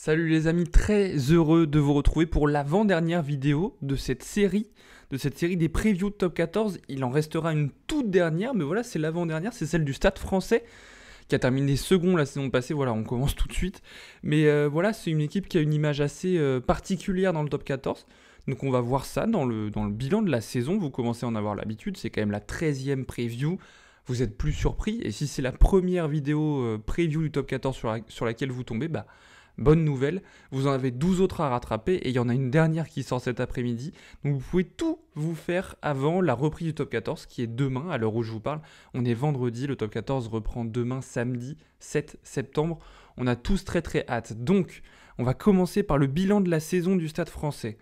Salut les amis, très heureux de vous retrouver pour l'avant-dernière vidéo de cette série, de cette série des previews de top 14. Il en restera une toute dernière, mais voilà, c'est l'avant-dernière, c'est celle du Stade français qui a terminé second la saison passée. Voilà, on commence tout de suite. Mais euh, voilà, c'est une équipe qui a une image assez euh, particulière dans le top 14. Donc on va voir ça dans le, dans le bilan de la saison. Vous commencez à en avoir l'habitude, c'est quand même la 13e preview vous êtes plus surpris. Et si c'est la première vidéo euh, preview du top 14 sur laquelle vous tombez, bah Bonne nouvelle, vous en avez 12 autres à rattraper et il y en a une dernière qui sort cet après-midi. Donc vous pouvez tout vous faire avant la reprise du top 14 qui est demain, à l'heure où je vous parle. On est vendredi, le top 14 reprend demain samedi 7 septembre. On a tous très très hâte. Donc on va commencer par le bilan de la saison du stade français.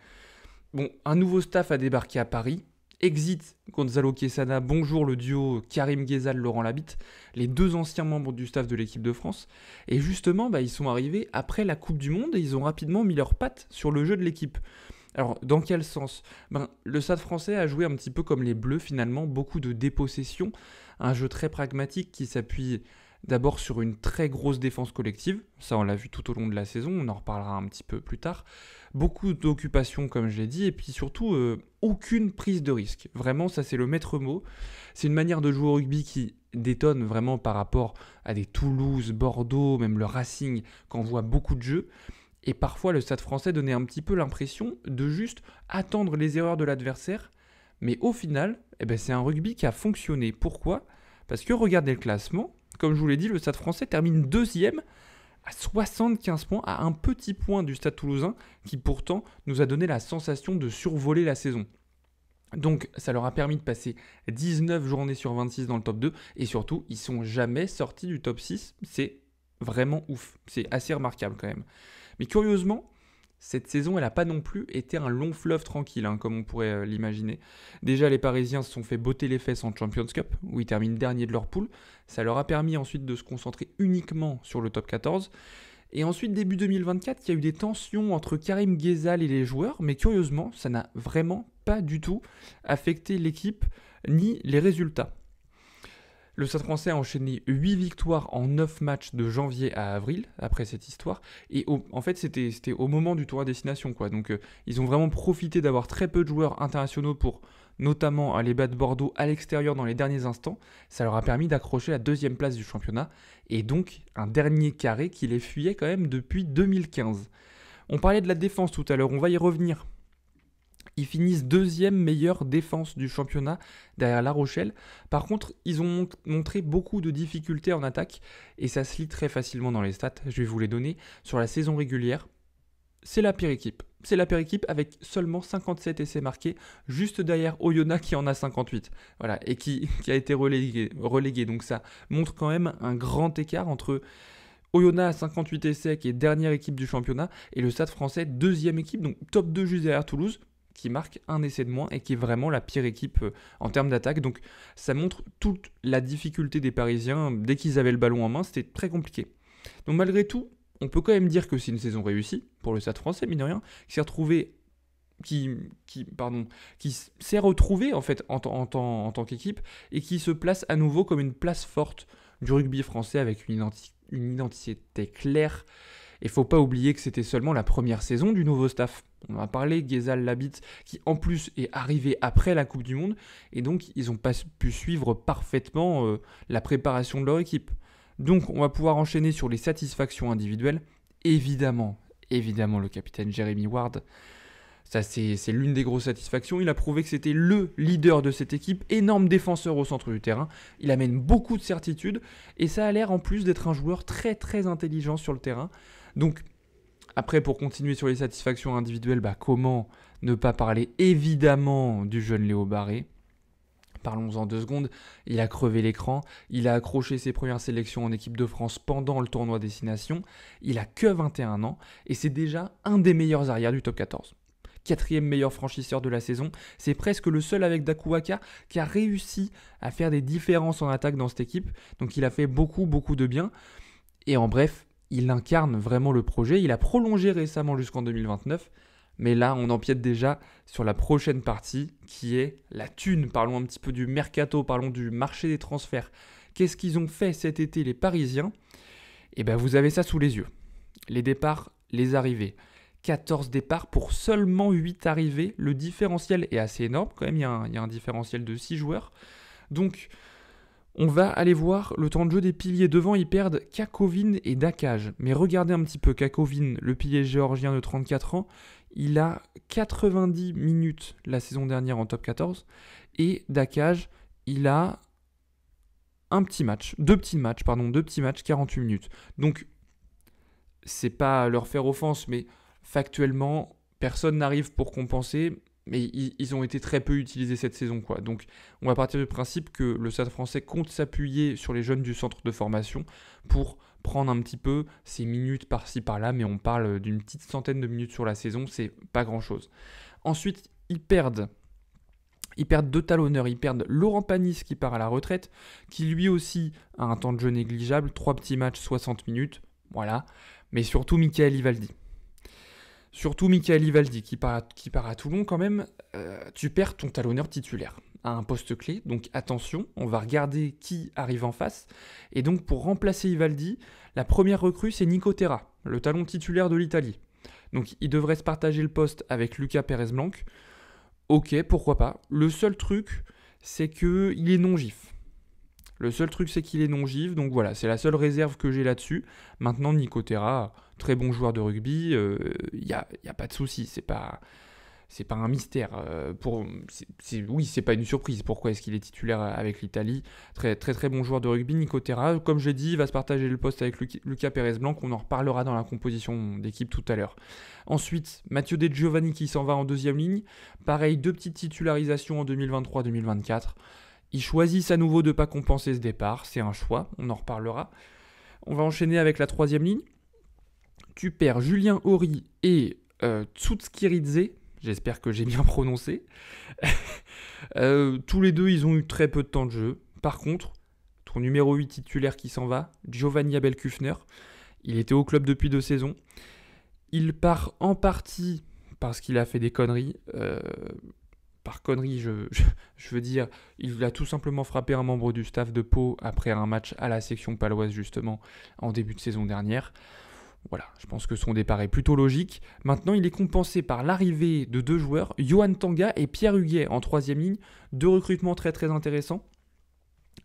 Bon, un nouveau staff a débarqué à Paris, Exit Gonzalo Quesada, bonjour le duo Karim Ghezal, Laurent Labitte, les deux anciens membres du staff de l'équipe de France. Et justement, bah, ils sont arrivés après la Coupe du Monde et ils ont rapidement mis leurs pattes sur le jeu de l'équipe. Alors, dans quel sens ben, Le Stade français a joué un petit peu comme les Bleus finalement, beaucoup de dépossession, un jeu très pragmatique qui s'appuie D'abord sur une très grosse défense collective, ça on l'a vu tout au long de la saison, on en reparlera un petit peu plus tard. Beaucoup d'occupation comme je l'ai dit, et puis surtout euh, aucune prise de risque. Vraiment ça c'est le maître mot. C'est une manière de jouer au rugby qui détonne vraiment par rapport à des Toulouse, Bordeaux, même le Racing, qu'on voit beaucoup de jeux. Et parfois le Stade français donnait un petit peu l'impression de juste attendre les erreurs de l'adversaire. Mais au final, eh ben, c'est un rugby qui a fonctionné. Pourquoi Parce que regardez le classement, comme je vous l'ai dit, le Stade français termine deuxième à 75 points, à un petit point du Stade toulousain, qui pourtant nous a donné la sensation de survoler la saison. Donc ça leur a permis de passer 19 journées sur 26 dans le top 2 et surtout ils sont jamais sortis du top 6, c'est vraiment ouf, c'est assez remarquable quand même. Mais curieusement, cette saison, elle n'a pas non plus été un long fleuve tranquille, hein, comme on pourrait euh, l'imaginer. Déjà, les Parisiens se sont fait botter les fesses en Champions Cup, où ils terminent dernier de leur poule. Ça leur a permis ensuite de se concentrer uniquement sur le top 14. Et ensuite, début 2024, il y a eu des tensions entre Karim Ghezal et les joueurs, mais curieusement, ça n'a vraiment pas du tout affecté l'équipe ni les résultats. Le Stade français a enchaîné 8 victoires en 9 matchs de janvier à avril, après cette histoire. Et en fait, c'était au moment du tour à destination. Quoi. Donc, euh, ils ont vraiment profité d'avoir très peu de joueurs internationaux pour notamment aller battre Bordeaux à l'extérieur dans les derniers instants. Ça leur a permis d'accrocher la deuxième place du championnat. Et donc, un dernier carré qui les fuyait quand même depuis 2015. On parlait de la défense tout à l'heure, on va y revenir ils finissent deuxième meilleure défense du championnat derrière La Rochelle. Par contre, ils ont montré beaucoup de difficultés en attaque et ça se lit très facilement dans les stats. Je vais vous les donner. Sur la saison régulière, c'est la pire équipe. C'est la pire équipe avec seulement 57 essais marqués, juste derrière Oyona qui en a 58. Voilà, et qui, a été relégué, relégué. Donc ça montre quand même un grand écart entre Oyona à 58 essais, qui est dernière équipe du championnat, et le Stade français, deuxième équipe, donc top 2 juste derrière Toulouse qui marque un essai de moins et qui est vraiment la pire équipe euh, en termes d'attaque. Donc ça montre toute la difficulté des Parisiens. Euh, dès qu'ils avaient le ballon en main, c'était très compliqué. Donc malgré tout, on peut quand même dire que c'est une saison réussie pour le Stade français, mine de rien, qui s'est retrouvé qui, pardon, qui s'est retrouvé en fait en, tant qu'équipe et qui se place à nouveau comme une place forte du rugby français avec une identité claire, et faut pas oublier que c'était seulement la première saison du nouveau staff. On a parlé, Gezal Labit qui en plus est arrivé après la Coupe du Monde, et donc ils ont pas pu suivre parfaitement euh, la préparation de leur équipe. Donc on va pouvoir enchaîner sur les satisfactions individuelles. Évidemment, évidemment le capitaine Jeremy Ward. Ça, c'est l'une des grosses satisfactions. Il a prouvé que c'était le leader de cette équipe, énorme défenseur au centre du terrain. Il amène beaucoup de certitude et ça a l'air en plus d'être un joueur très très intelligent sur le terrain. Donc, après, pour continuer sur les satisfactions individuelles, bah, comment ne pas parler évidemment du jeune Léo Barré Parlons-en deux secondes. Il a crevé l'écran, il a accroché ses premières sélections en équipe de France pendant le tournoi Destination. Il a que 21 ans et c'est déjà un des meilleurs arrières du top 14 quatrième meilleur franchisseur de la saison. C'est presque le seul avec Dakuwaka qui a réussi à faire des différences en attaque dans cette équipe. Donc il a fait beaucoup, beaucoup de bien. Et en bref, il incarne vraiment le projet. Il a prolongé récemment jusqu'en 2029, mais là, on empiète déjà sur la prochaine partie qui est la thune. Parlons un petit peu du mercato, parlons du marché des transferts. Qu'est-ce qu'ils ont fait cet été, les Parisiens Eh bien, vous avez ça sous les yeux. Les départs, les arrivées. 14 départs pour seulement 8 arrivées. Le différentiel est assez énorme quand même, il y a un, il y a un différentiel de 6 joueurs. Donc, on va aller voir le temps de jeu des piliers. Devant, ils perdent Kakovin et Dakaj. Mais regardez un petit peu Kakovin, le pilier géorgien de 34 ans. Il a 90 minutes la saison dernière en top 14. Et Dakage, il a un petit match, deux petits matchs, pardon, deux petits matchs, 48 minutes. Donc, c'est pas leur faire offense, mais factuellement, personne n'arrive pour compenser mais ils, ont été très peu utilisés cette saison. Quoi. Donc on va partir du principe que le Stade français compte s'appuyer sur les jeunes du centre de formation pour prendre un petit peu ces minutes par-ci par-là, mais on parle d'une petite centaine de minutes sur la saison, c'est pas grand-chose. Ensuite, ils perdent. Ils perdent deux talonneurs, ils perdent Laurent Panis qui part à la retraite, qui lui aussi a un temps de jeu négligeable, trois petits matchs, 60 minutes, voilà. Mais surtout Michael Ivaldi. Surtout Michael Ivaldi qui part, à, Toulon quand même, euh, tu perds ton talonneur titulaire à un poste clé. Donc attention, on va regarder qui arrive en face. Et donc pour remplacer Ivaldi, la première recrue c'est Nico Terra, le talon titulaire de l'Italie. Donc il devrait se partager le poste avec Lucas Perez blanc Ok, pourquoi pas. Le seul truc, c'est qu'il est non-gif. Le seul truc, c'est qu'il est non-givre, donc voilà, c'est la seule réserve que j'ai là-dessus. Maintenant, Nicotera, très bon joueur de rugby, il euh, n'y a, y a, pas de souci, c'est pas. C'est pas un mystère. Euh, pour, n'est oui, c'est pas une surprise. Pourquoi est-ce qu'il est titulaire avec l'Italie Très très très bon joueur de rugby, Nicotera, Comme j'ai dit, il va se partager le poste avec Lucas Pérez Blanc. On en reparlera dans la composition d'équipe tout à l'heure. Ensuite, Mathieu De Giovanni qui s'en va en deuxième ligne. Pareil, deux petites titularisations en 2023-2024. Ils choisissent à nouveau de ne pas compenser ce départ, c'est un choix, on en reparlera. On va enchaîner avec la troisième ligne. Tu perds Julien Horry et euh, Tsutskiridze, j'espère que j'ai bien prononcé. Euh, tous les deux, ils ont eu très peu de temps de jeu. Par contre, ton numéro 8 titulaire qui s'en va, Giovanni Kufner. il était au club depuis deux saisons. Il part en partie parce qu'il a fait des conneries. Euh, par connerie, je, veux dire, il a tout simplement frappé un membre du staff de Pau après un match à la section paloise justement en début de saison dernière. Voilà, je pense que son départ est plutôt logique. Maintenant, il est compensé par l'arrivée de deux joueurs, Johan Tanga et Pierre Huguet en troisième ligne, deux recrutements très très intéressants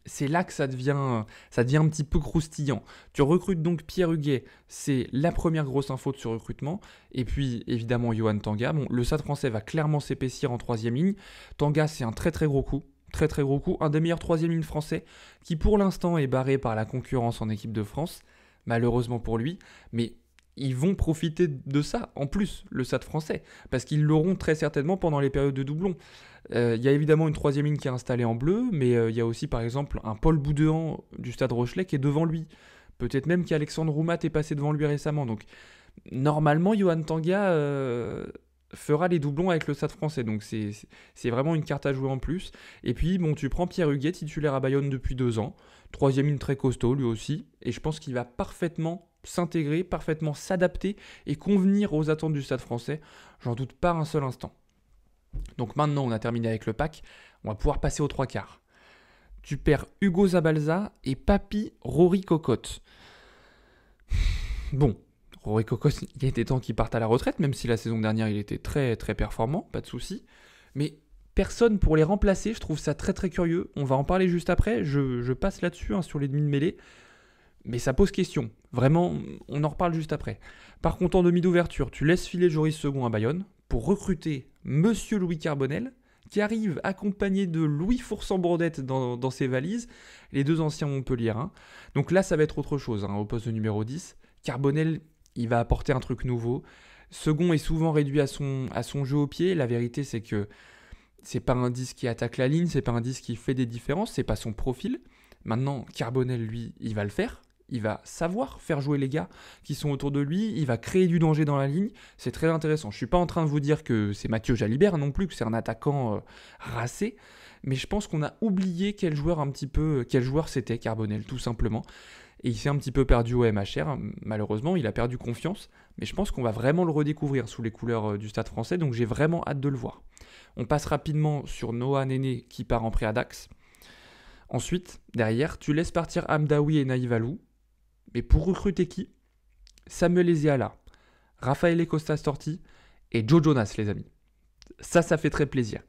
c'est là que ça devient, ça devient un petit peu croustillant. Tu recrutes donc Pierre Huguet, c'est la première grosse info de ce recrutement. Et puis évidemment Johan Tanga. Bon, le SAD français va clairement s'épaissir en troisième ligne. Tanga, c'est un très très gros coup. Très très gros coup. Un des meilleurs troisième lignes français qui pour l'instant est barré par la concurrence en équipe de France. Malheureusement pour lui. Mais ils vont profiter de ça en plus, le SAD français, parce qu'ils l'auront très certainement pendant les périodes de doublons. Euh, il y a évidemment une troisième ligne qui est installée en bleu, mais euh, il y a aussi par exemple un Paul Boudéan du Stade Rochelet qui est devant lui. Peut-être même qu'Alexandre Roumat est passé devant lui récemment. Donc normalement, Johan Tanga euh, fera les doublons avec le Stade français. Donc c'est vraiment une carte à jouer en plus. Et puis, bon, tu prends Pierre Huguet, titulaire à Bayonne depuis deux ans. Troisième ligne très costaud lui aussi. Et je pense qu'il va parfaitement s'intégrer, parfaitement s'adapter et convenir aux attentes du Stade français. J'en doute pas un seul instant. Donc maintenant, on a terminé avec le pack. On va pouvoir passer aux trois quarts. Tu perds Hugo Zabalza et Papi Rory Cocotte. Bon, Rory Cocotte, il y a des temps qu'il parte à la retraite, même si la saison dernière, il était très très performant, pas de souci. Mais personne pour les remplacer, je trouve ça très très curieux. On va en parler juste après. Je, passe là-dessus hein, sur les demi de mêlée. Mais ça pose question. Vraiment, on en reparle juste après. Par contre, en demi d'ouverture, tu laisses filer Joris Second à Bayonne pour recruter Monsieur Louis Carbonel, qui arrive accompagné de Louis Foursembrodette dans, dans ses valises, les deux anciens Montpellier. Hein. Donc là, ça va être autre chose hein, au poste de numéro 10. Carbonel, il va apporter un truc nouveau. Second est souvent réduit à son, à son jeu au pied. La vérité, c'est que c'est pas un 10 qui attaque la ligne, c'est pas un 10 qui fait des différences, c'est pas son profil. Maintenant, Carbonel, lui, il va le faire il va savoir faire jouer les gars qui sont autour de lui, il va créer du danger dans la ligne, c'est très intéressant. Je suis pas en train de vous dire que c'est Mathieu Jalibert non plus, que c'est un attaquant euh, racé, mais je pense qu'on a oublié quel joueur un petit peu, euh, quel joueur c'était Carbonel tout simplement. Et il s'est un petit peu perdu au MHR, malheureusement, il a perdu confiance, mais je pense qu'on va vraiment le redécouvrir sous les couleurs euh, du Stade français, donc j'ai vraiment hâte de le voir. On passe rapidement sur Noah Néné qui part en prêt à Dax. Ensuite, derrière, tu laisses partir Amdaoui et Naïvalou, mais pour recruter qui Samuel Eziala, Rafael Costa Storti et Joe Jonas, les amis. Ça, ça fait très plaisir.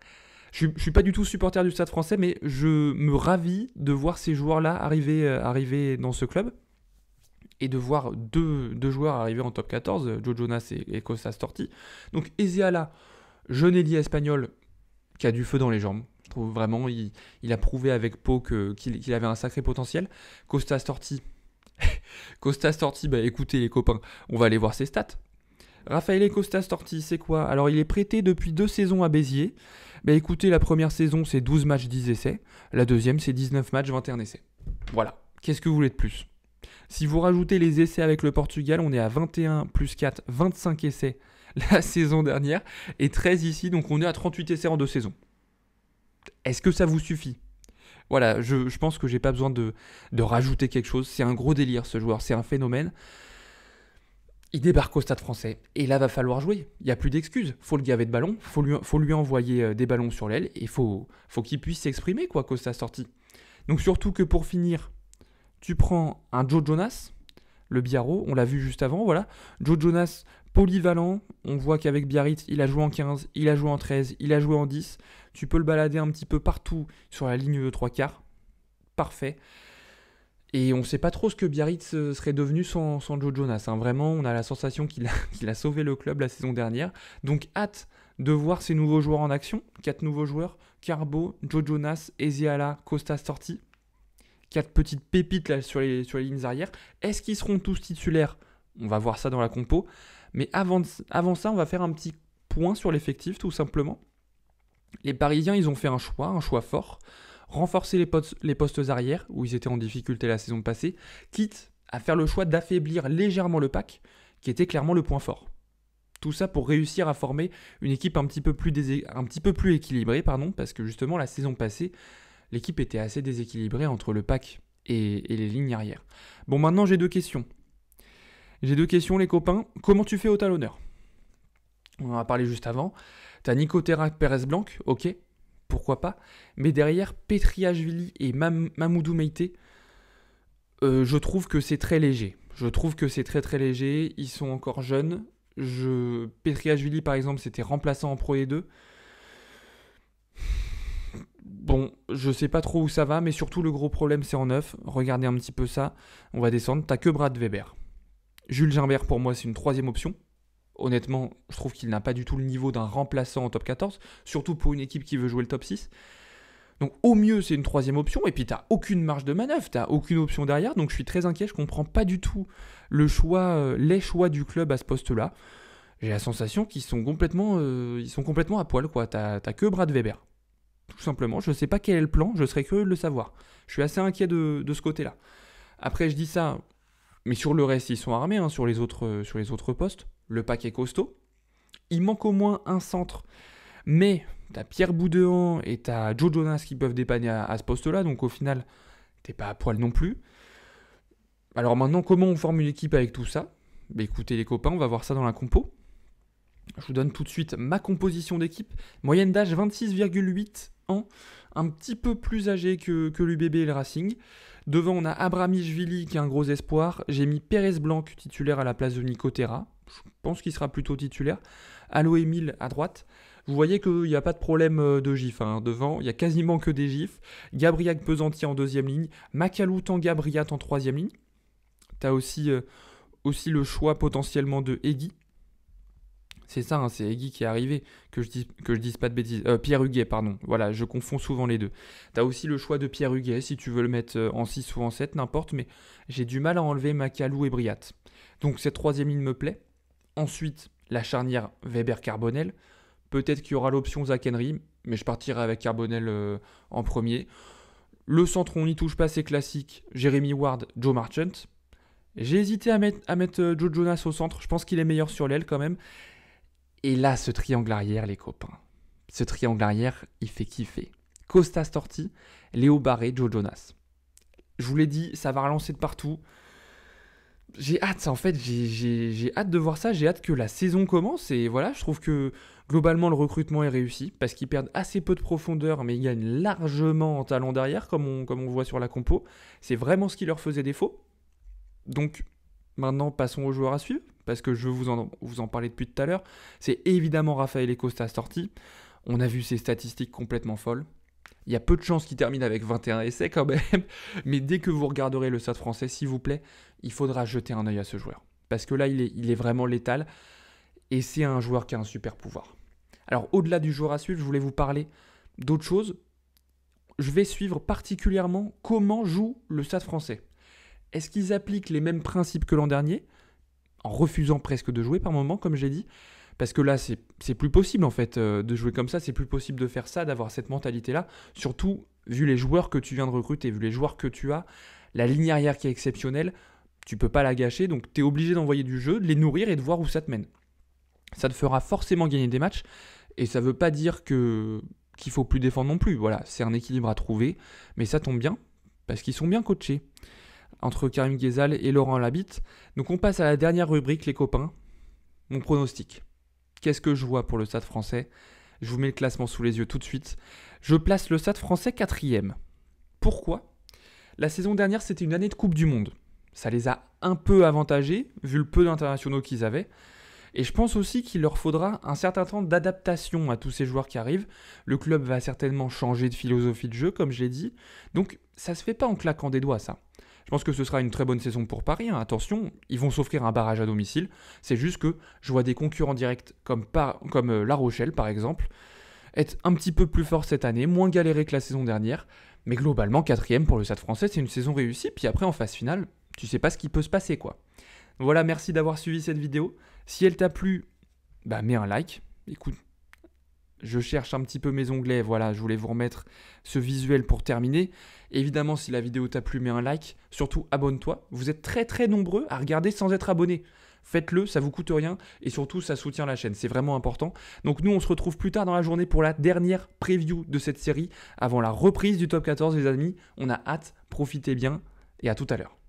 Je ne suis pas du tout supporter du stade français, mais je me ravis de voir ces joueurs-là arriver, euh, arriver dans ce club et de voir deux, joueurs arriver en top 14, Joe Jonas et, costas Costa Storti. Donc Eziala, jeune ailier espagnol qui a du feu dans les jambes. vraiment, il, a prouvé avec Pau qu'il avait un sacré potentiel. Costa Storti, Costa Storti, bah écoutez les copains, on va aller voir ses stats. Raphaël et Costa Storti, c'est quoi Alors il est prêté depuis deux saisons à Béziers. Bah écoutez, la première saison c'est 12 matchs, 10 essais. La deuxième c'est 19 matchs, 21 essais. Voilà. Qu'est-ce que vous voulez de plus Si vous rajoutez les essais avec le Portugal, on est à 21 plus 4, 25 essais la saison dernière et 13 ici, donc on est à 38 essais en deux saisons. Est-ce que ça vous suffit voilà, je, pense que j'ai pas besoin de, rajouter quelque chose. C'est un gros délire ce joueur, c'est un phénomène. Il débarque au stade français et là va falloir jouer. Il n'y a plus d'excuses. Faut le gaver de ballon, faut lui, faut lui envoyer euh, des ballons sur l'aile et faut, faut qu'il puisse s'exprimer quoi qu'au sa sortie. Donc surtout que pour finir, tu prends un Joe Jonas, le Biarro, on l'a vu juste avant, voilà. Joe Jonas, polyvalent. On voit qu'avec Biarritz, il a joué en 15, il a joué en 13, il a joué en 10. Tu peux le balader un petit peu partout sur la ligne de trois quarts. Parfait. Et on ne sait pas trop ce que Biarritz euh, serait devenu sans, Joe Jonas. Hein. Vraiment, on a la sensation qu'il a, sauvé le club la saison dernière. Donc hâte de voir ces nouveaux joueurs en action. Quatre nouveaux joueurs, Carbo, Joe Jonas, Ezeala, Costa Storti. Quatre petites pépites là, sur, les, sur les lignes arrières. Est-ce qu'ils seront tous titulaires On va voir ça dans la compo. Mais avant, ça, on va faire un petit point sur l'effectif, tout simplement. Les Parisiens, ils ont fait un choix, un choix fort. Renforcer les, postes, arrière, où ils étaient en difficulté la saison passée, quitte à faire le choix d'affaiblir légèrement le pack, qui était clairement le point fort. Tout ça pour réussir à former une équipe un petit peu plus, équilibrée, pardon, parce que justement la saison passée, l'équipe était assez déséquilibrée entre le pack et, et les lignes arrière. Bon, maintenant j'ai deux questions. J'ai deux questions, les copains. Comment tu fais au talonneur On en a parlé juste avant. T'as Nicotera Perez Blanc, ok, pourquoi pas. Mais derrière, Petriashvili et Mamoudou Meite, euh, je trouve que c'est très léger. Je trouve que c'est très très léger. Ils sont encore jeunes. Je... Petriashvili, par exemple, c'était remplaçant en Pro et 2 Bon, je sais pas trop où ça va, mais surtout le gros problème c'est en neuf. Regardez un petit peu ça. On va descendre. T'as que Brad Weber. Jules Gimbert, pour moi, c'est une troisième option. Honnêtement, je trouve qu'il n'a pas du tout le niveau d'un remplaçant en top 14, surtout pour une équipe qui veut jouer le top 6. Donc au mieux, c'est une troisième option, et puis t'as aucune marge de manœuvre, t'as aucune option derrière, donc je suis très inquiet, je comprends pas du tout le choix, euh, les choix du club à ce poste-là. J'ai la sensation qu'ils sont complètement, euh, ils sont complètement à poil, quoi. T'as que Brad Weber, tout simplement. Je ne sais pas quel est le plan, je serais curieux de le savoir. Je suis assez inquiet de, de ce côté-là. Après, je dis ça, mais sur le reste, ils sont armés, hein, sur, les autres, euh, sur les autres postes. Le pack est costaud. Il manque au moins un centre. Mais t'as Pierre Boudéhan et t'as Joe Jonas qui peuvent dépanner à, ce poste-là. Donc au final, t'es pas à poil non plus. Alors maintenant, comment on forme une équipe avec tout ça bah, Écoutez les copains, on va voir ça dans la compo. Je vous donne tout de suite ma composition d'équipe. Moyenne d'âge 26,8 ans, un petit peu plus âgé que, que l'UBB et le Racing. Devant, on a Vili qui est un gros espoir. J'ai mis Pérez Blanc titulaire à la place de Nicotera. Je pense qu'il sera plutôt titulaire. Aloé Emile à droite. Vous voyez qu'il n'y a pas de problème euh, de gif hein. devant, il n'y a quasiment que des gifs. Gabriel Pesantier en deuxième ligne, Makalou Gabriat en troisième ligne. T'as aussi, euh, aussi le choix potentiellement de Egi. C'est ça, hein, c'est Eggy qui est arrivé. Que je dise, que je dise pas de bêtises. Euh, Pierre Huguet, pardon. Voilà, je confonds souvent les deux. T'as aussi le choix de Pierre Huguet, si tu veux le mettre euh, en 6 ou en 7, n'importe, mais j'ai du mal à enlever Macalou et Briat. Donc cette troisième ligne me plaît. Ensuite, la charnière Weber-Carbonel. Peut-être qu'il y aura l'option Zach Henry, mais je partirai avec Carbonel euh, en premier. Le centre, on n'y touche pas, c'est classique. Jérémy Ward, Joe Marchant. J'ai hésité à mettre, Joe Jonas au centre. Je pense qu'il est meilleur sur l'aile quand même. Et là, ce triangle arrière, les copains. Ce triangle arrière, il fait kiffer. Costa Storti, Léo Barré, Joe Jonas. Je vous l'ai dit, ça va relancer de partout. J'ai hâte, ça en fait, j'ai hâte de voir ça, j'ai hâte que la saison commence et voilà, je trouve que globalement le recrutement est réussi parce qu'ils perdent assez peu de profondeur mais ils gagnent largement en talent derrière comme on, comme on voit sur la compo. C'est vraiment ce qui leur faisait défaut. Donc maintenant passons aux joueurs à suivre parce que je vous vous en parler depuis tout à l'heure, c'est évidemment Raphaël ecosta sorti. On a vu ses statistiques complètement folles. Il y a peu de chances qu'il termine avec 21 essais quand même, mais dès que vous regarderez le stade français, s'il vous plaît, il faudra jeter un œil à ce joueur. Parce que là, il est, vraiment létal, et c'est un joueur qui a un super pouvoir. Alors au-delà du joueur à suivre, je voulais vous parler d'autre chose. Je vais suivre particulièrement comment joue le stade français. Est-ce qu'ils appliquent les mêmes principes que l'an dernier en refusant presque de jouer par moment, comme j'ai dit. Parce que là, c'est plus possible en fait euh, de jouer comme ça, c'est plus possible de faire ça, d'avoir cette mentalité-là. Surtout, vu les joueurs que tu viens de recruter, vu les joueurs que tu as, la ligne arrière qui est exceptionnelle, tu peux pas la gâcher, donc tu es obligé d'envoyer du jeu, de les nourrir et de voir où ça te mène. Ça te fera forcément gagner des matchs, et ça ne veut pas dire que qu'il faut plus défendre non plus. Voilà, c'est un équilibre à trouver, mais ça tombe bien, parce qu'ils sont bien coachés entre Karim Ghezal et Laurent Labitte. Donc on passe à la dernière rubrique, les copains. Mon pronostic. Qu'est-ce que je vois pour le Stade français Je vous mets le classement sous les yeux tout de suite. Je place le Stade français quatrième. Pourquoi La saison dernière, c'était une année de Coupe du Monde. Ça les a un peu avantagés, vu le peu d'internationaux qu'ils avaient. Et je pense aussi qu'il leur faudra un certain temps d'adaptation à tous ces joueurs qui arrivent. Le club va certainement changer de philosophie de jeu, comme je l'ai dit. Donc ça se fait pas en claquant des doigts, ça. Je pense que ce sera une très bonne saison pour Paris. Hein. Attention, ils vont s'offrir un barrage à domicile. C'est juste que je vois des concurrents directs comme, euh, La Rochelle, par exemple, être un petit peu plus forts cette année, moins galéré que la saison dernière. Mais globalement, quatrième pour le Stade français, c'est une saison réussie. Puis après, en phase finale, tu sais pas ce qui peut se passer, quoi. Voilà, merci d'avoir suivi cette vidéo. Si elle t'a plu, bah mets un like. Écoute, je cherche un petit peu mes onglets. Voilà, je voulais vous remettre ce visuel pour terminer. Évidemment, si la vidéo t'a plu, mets un like. Surtout, abonne-toi. Vous êtes très très nombreux à regarder sans être abonné. Faites-le, ça vous coûte rien et surtout ça soutient la chaîne, c'est vraiment important. Donc nous on se retrouve plus tard dans la journée pour la dernière preview de cette série avant la reprise du top 14 les amis. On a hâte, profitez bien et à tout à l'heure.